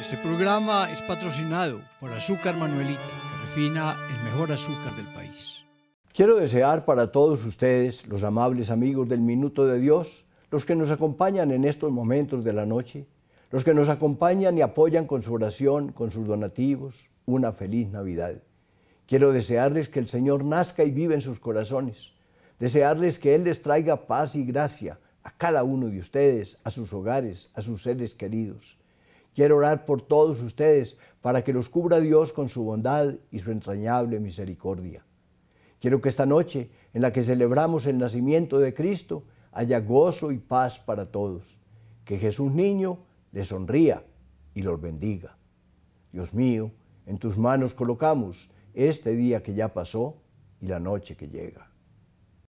Este programa es patrocinado por Azúcar Manuelita, que refina el mejor azúcar del país. Quiero desear para todos ustedes, los amables amigos del Minuto de Dios, los que nos acompañan en estos momentos de la noche, los que nos acompañan y apoyan con su oración, con sus donativos, una feliz Navidad. Quiero desearles que el Señor nazca y viva en sus corazones, desearles que Él les traiga paz y gracia a cada uno de ustedes, a sus hogares, a sus seres queridos Quiero orar por todos ustedes para que los cubra Dios con su bondad y su entrañable misericordia. Quiero que esta noche, en la que celebramos el nacimiento de Cristo, haya gozo y paz para todos. Que Jesús niño les sonría y los bendiga. Dios mío, en tus manos colocamos este día que ya pasó y la noche que llega.